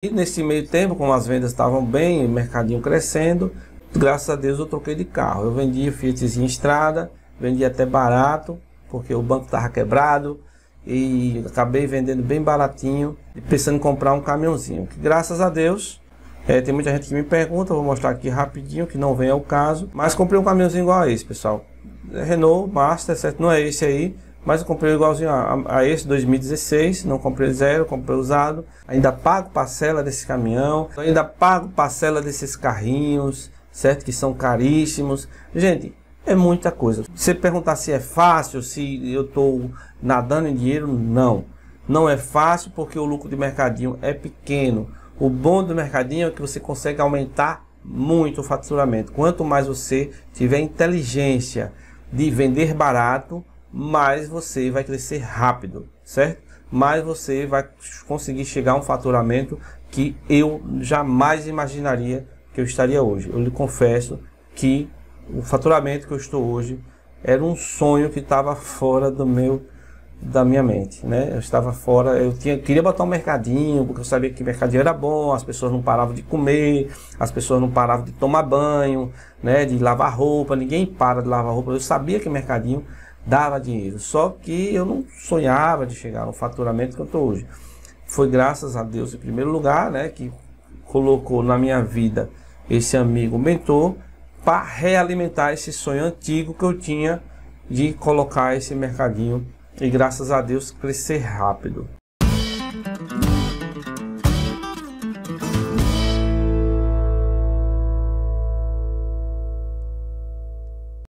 E nesse meio tempo, como as vendas estavam bem, o mercadinho crescendo, graças a Deus eu troquei de carro. Eu vendia Fiatzinho Estrada, vendi até barato, porque o banco estava quebrado e acabei vendendo bem baratinho e pensando em comprar um caminhãozinho. Que graças a Deus, é, tem muita gente que me pergunta, vou mostrar aqui rapidinho, que não vem ao caso, mas comprei um caminhãozinho igual a esse, pessoal. É Renault Master, certo? Não é esse aí, mas eu comprei igualzinho a, a, esse 2016, não comprei zero, comprei usado, ainda pago parcela desse caminhão, ainda pago parcela desses carrinhos, certo? Que são caríssimos. Gente, é muita coisa. Você perguntar se é fácil, se eu estou nadando em dinheiro, não. Não é fácil porque o lucro de mercadinho é pequeno. O bom do mercadinho é que você consegue aumentar muito o faturamento. Quanto mais você tiver inteligência de vender barato, mais você vai crescer rápido, certo? Mais você vai conseguir chegar a um faturamento que eu jamais imaginaria que eu estaria hoje. Eu lhe confesso que o faturamento que eu estou hoje era um sonho que estava fora do meu da minha mente, né? Eu estava fora, eu tinha, queria botar um mercadinho, porque eu sabia que mercadinho era bom, as pessoas não paravam de comer, as pessoas não paravam de tomar banho, né, de lavar roupa, ninguém para de lavar roupa. Eu sabia que mercadinho dava dinheiro. Só que eu não sonhava de chegar no faturamento que eu estou hoje. Foi graças a Deus, em primeiro lugar, né, que colocou na minha vida esse amigo mentor para realimentar esse sonho antigo que eu tinha de colocar esse mercadinho e graças a Deus crescer rápido.